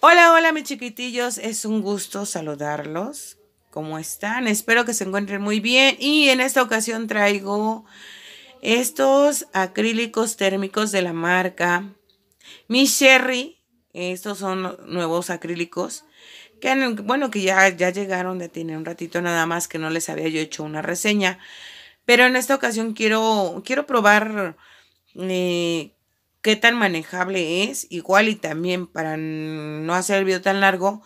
Hola, hola mis chiquitillos, es un gusto saludarlos. ¿Cómo están? Espero que se encuentren muy bien y en esta ocasión traigo estos acrílicos térmicos de la marca Mi Sherry. Estos son nuevos acrílicos bueno, que ya, ya llegaron ya tiene un ratito nada más que no les había yo hecho una reseña. Pero en esta ocasión quiero, quiero probar eh, qué tan manejable es. Igual y también para no hacer el video tan largo,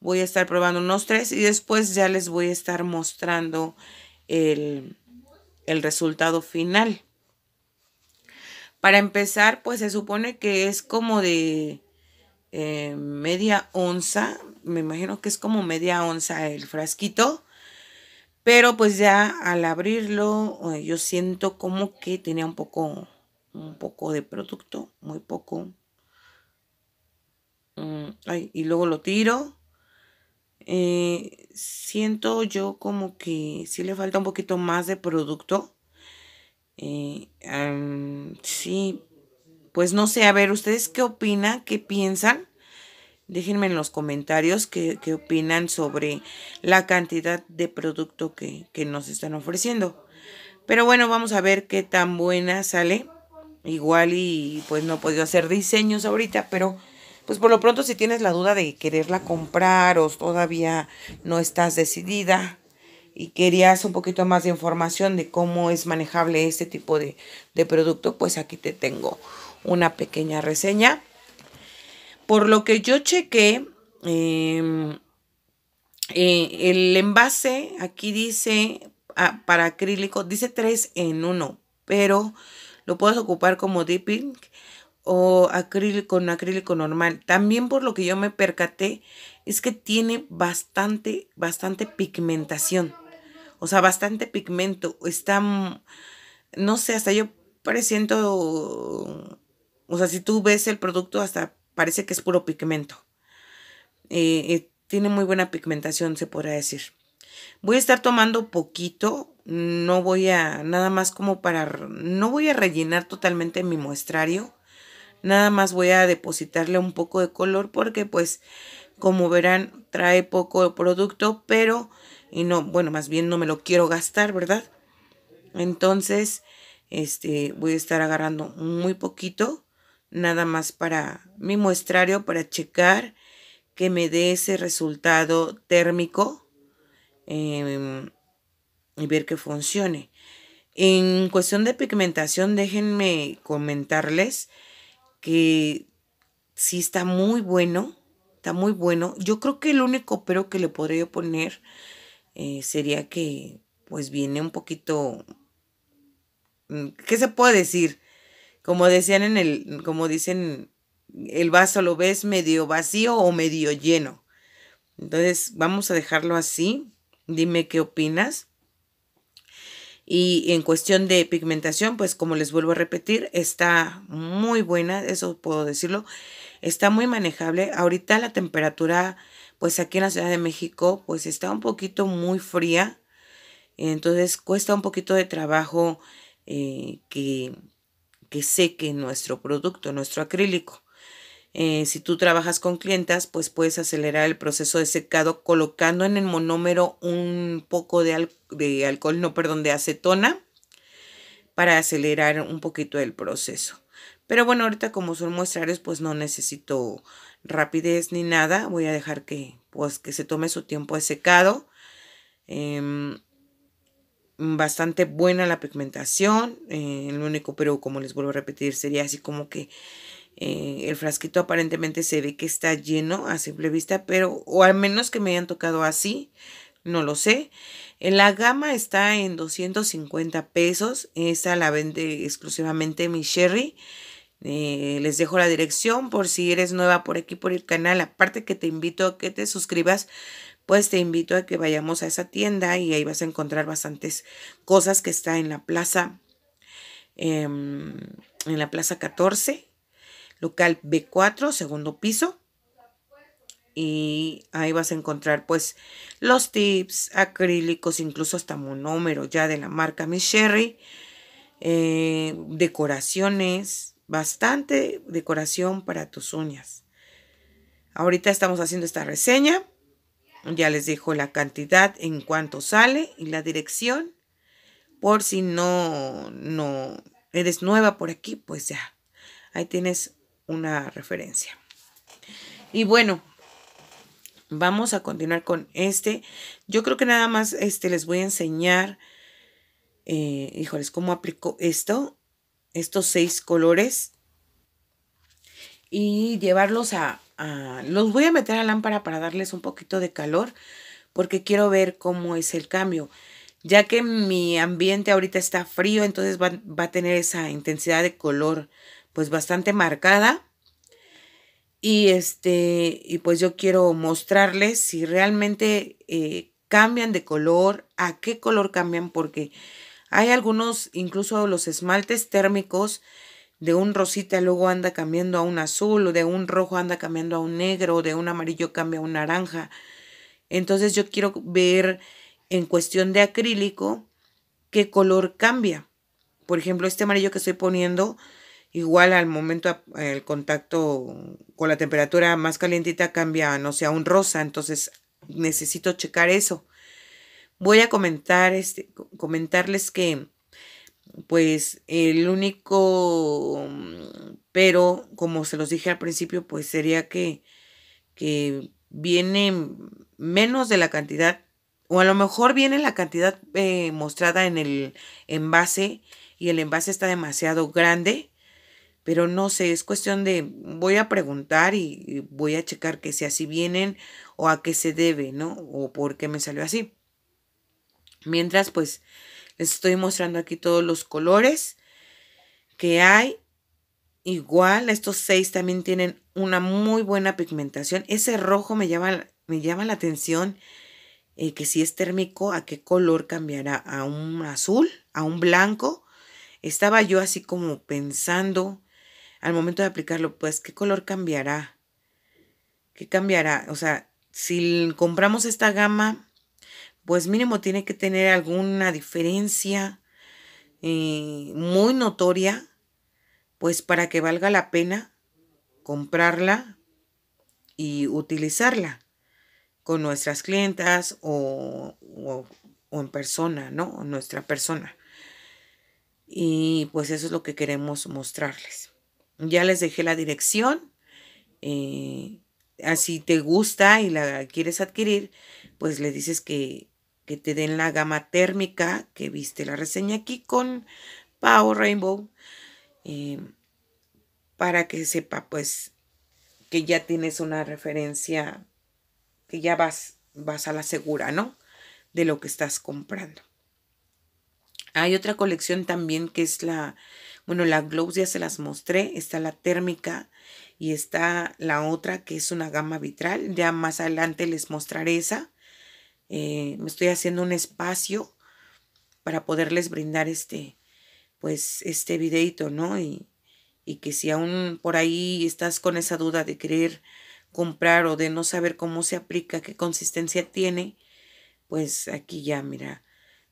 voy a estar probando unos tres y después ya les voy a estar mostrando el, el resultado final. Para empezar, pues se supone que es como de eh, media onza, me imagino que es como media onza el frasquito, pero pues ya al abrirlo eh, yo siento como que tenía un poco, un poco de producto, muy poco. Mm, y luego lo tiro. Eh, siento yo como que si le falta un poquito más de producto. Eh, sí, pues no sé, a ver, ¿ustedes qué opinan? ¿Qué piensan? Déjenme en los comentarios qué, opinan sobre la cantidad de producto que, nos están ofreciendo. Pero bueno, vamos a ver qué tan buena sale. Igual y pues no he podido hacer diseños ahorita, pero pues por lo pronto si tienes la duda de quererla comprar o todavía no estás decidida y querías un poquito más de información de cómo es manejable este tipo de, de producto, pues aquí te tengo una pequeña reseña. Por lo que yo chequé, em, eh, el envase aquí dice ah, para acrílico, dice 3 en 1, pero lo puedes ocupar como dipping o acrílico con acrílico normal. También por lo que yo me percaté es que tiene bastante, bastante pigmentación. O sea, bastante pigmento. Está, mm, no sé, hasta yo presiento o sea, si tú ves el producto hasta parece que es puro pigmento. Eh, eh, tiene muy buena pigmentación, se podría decir. Voy a estar tomando poquito, no voy a, nada más como para, no voy a rellenar totalmente mi muestrario. Nada más voy a depositarle un poco de color porque pues como verán trae poco producto, pero y no, bueno, más bien no me lo quiero gastar, ¿verdad? Entonces, este voy a estar agarrando muy poquito nada más para mi muestrario, para checar que me dé ese resultado térmico em, y ver que funcione. En cuestión de pigmentación, déjenme comentarles que sí está muy bueno, está muy bueno. Yo creo que el único pero que le podría poner eh, sería que pues viene un poquito, mm, ¿qué se puede decir? como decían en el, como dicen, el vaso lo ves medio vacío o medio lleno. Entonces, vamos a dejarlo así. Dime qué opinas. Y en cuestión de pigmentación, pues como les vuelvo a repetir, está muy buena, eso puedo decirlo. Está muy manejable. Ahorita la temperatura, pues aquí en la Ciudad de México, pues está un poquito muy fría. Entonces cuesta un poquito de trabajo eh, que, que seque nuestro producto, nuestro acrílico. Eh, si tú trabajas con clientas, pues puedes acelerar el proceso de secado colocando en el monómero un poco de, alcohol, no, perdón, de acetona para acelerar un poquito el proceso. Pero bueno, ahorita como son muestras pues no necesito rapidez ni nada. Voy a dejar que, pues, que se tome su tiempo de secado. Em, Mm, bastante buena la pigmentación. Eh, el único, pero como les vuelvo a repetir, sería así como que eh, el frasquito aparentemente se ve que está lleno a simple vista, pero o al menos que me hayan tocado así, no lo sé. En la gama está en 250 pesos. Esta la vende exclusivamente mi Sherry. Eh, les dejo la dirección por si eres nueva por aquí por el canal. Aparte que te invito a que te suscribas pues te invito a que vayamos a esa tienda y ahí vas a encontrar bastantes cosas que está en la plaza, em, en la plaza 14, local B4, segundo piso. Y ahí vas a encontrar pues los tips, acrílicos, incluso hasta monómero ya de la marca Miss Sherry, eh, decoraciones, bastante decoración para tus uñas. Ahorita estamos haciendo esta reseña. Ya les dejo la cantidad en cuanto sale y la dirección. Por si no, no eres nueva por aquí, pues ya. Ahí tienes una referencia. Y bueno, vamos a continuar con este. Yo creo que nada más este, les voy a enseñar, eh, híjoles, cómo aplico esto. Estos seis colores y llevarlos a, Los voy a meter a lámpara para darles un poquito de calor porque quiero ver cómo es el cambio. Ya que mi ambiente ahorita está frío, entonces va, a tener esa intensidad de color pues bastante marcada. Y este, y pues yo quiero mostrarles si realmente eh, cambian de color, a qué color cambian, porque hay algunos, incluso los esmaltes térmicos, de un rosita luego anda cambiando a un azul, o de un rojo anda cambiando a un negro, o de un amarillo cambia a un naranja. Entonces yo quiero ver en cuestión de acrílico qué color cambia. Por ejemplo, este amarillo que estoy poniendo, igual al momento, el contacto con la temperatura más calientita cambia, no sea a un rosa. Entonces necesito checar eso. Voy a comentar este, comentarles que pues el único mm, pero, como se los dije al principio, pues sería que, que viene menos de la cantidad, o a lo mejor viene la cantidad eh, mostrada en el envase y el envase está demasiado grande, pero no sé, es cuestión de voy a preguntar y, voy a checar que si así vienen o a qué se debe, ¿no? O por qué me salió así. Mientras, pues, les estoy mostrando aquí todos los colores que hay. Igual, estos seis también tienen una muy buena pigmentación. Ese rojo me llama, me llama la atención eh, que si es térmico, a qué color cambiará, a un azul, a un blanco. Estaba yo así como pensando al momento de aplicarlo, pues, ¿qué color cambiará? ¿Qué cambiará? O sea, si compramos esta gama pues mínimo tiene que tener alguna diferencia eh, muy notoria, pues para que valga la pena comprarla y utilizarla con nuestras clientas o, en persona, ¿no? nuestra persona. Y pues eso es lo que queremos mostrarles. Ya les dejé la dirección. Eh, así te gusta y la quieres adquirir, pues le dices que que te den la gama térmica que viste la reseña aquí con Power Rainbow eh, para que sepa pues que ya tienes una referencia que ya vas vas a la segura no de lo que estás comprando hay otra colección también que es la bueno la gloves ya se las mostré está la térmica y está la otra que es una gama vitral ya más adelante les mostraré esa eh, me estoy haciendo un espacio para poderles brindar este, pues, este videito, ¿no? Y, y que si aún por ahí estás con esa duda de querer comprar o de no saber cómo se aplica, qué consistencia tiene, pues aquí ya, mira,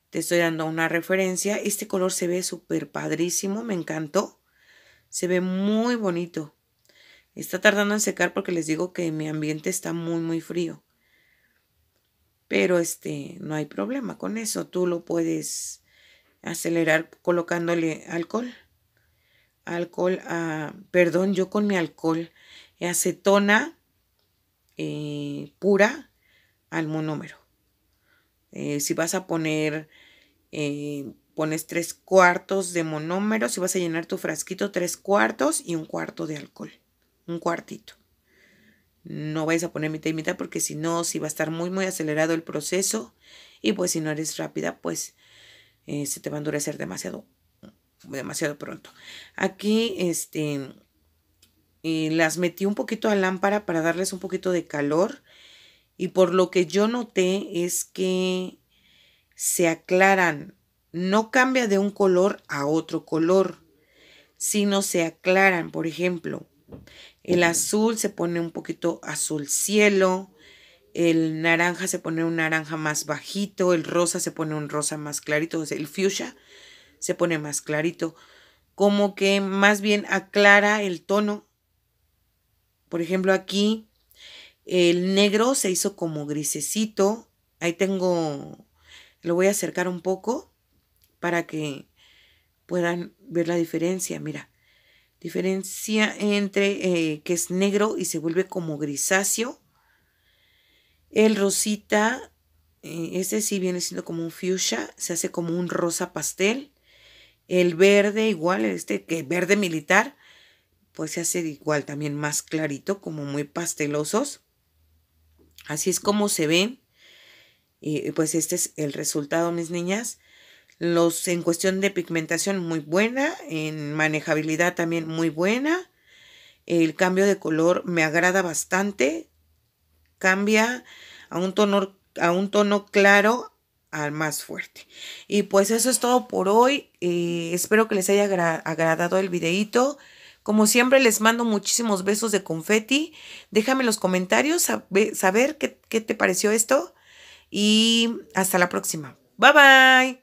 te estoy dando una referencia. Este color se ve súper padrísimo, me encantó. Se ve muy bonito. Está tardando en secar porque les digo que mi ambiente está muy, muy frío. Pero este, no hay problema con eso. Tú lo puedes acelerar colocándole alcohol. Alcohol, a, perdón, yo con mi alcohol, acetona eh, pura al monómero. Eh, si vas a poner, eh, pones tres cuartos de monómero, si vas a llenar tu frasquito, tres cuartos y un cuarto de alcohol, un cuartito. No vais a poner mitad y mitad porque si no, si va a estar muy, muy acelerado el proceso y pues si no eres rápida, pues eh, se te va a endurecer demasiado, demasiado pronto. Aquí, este, eh, las metí un poquito a lámpara para darles un poquito de calor y por lo que yo noté es que se aclaran, no cambia de un color a otro color, sino se aclaran, por ejemplo, el azul se pone un poquito azul cielo. El naranja se pone un naranja más bajito. El rosa se pone un rosa más clarito. El fuchsia se pone más clarito. Como que más bien aclara el tono. Por ejemplo, aquí el negro se hizo como grisecito. Ahí tengo, lo voy a acercar un poco para que puedan ver la diferencia. Mira, Diferencia entre eh, que es negro y se vuelve como grisáceo. El rosita, eh, este sí viene siendo como un fuchsia, se hace como un rosa pastel. El verde igual, este que verde militar, pues se hace igual también más clarito, como muy pastelosos. Así es como se ven. Y pues este es el resultado, mis niñas. Los en cuestión de pigmentación muy buena, en manejabilidad también muy buena. El cambio de color me agrada bastante. Cambia a un tono, a un tono claro al más fuerte. Y pues eso es todo por hoy. Eh, espero que les haya agradado el videito. Como siempre les mando muchísimos besos de confeti. Déjame en los comentarios saber, qué te pareció esto. Y hasta la próxima. Bye-bye.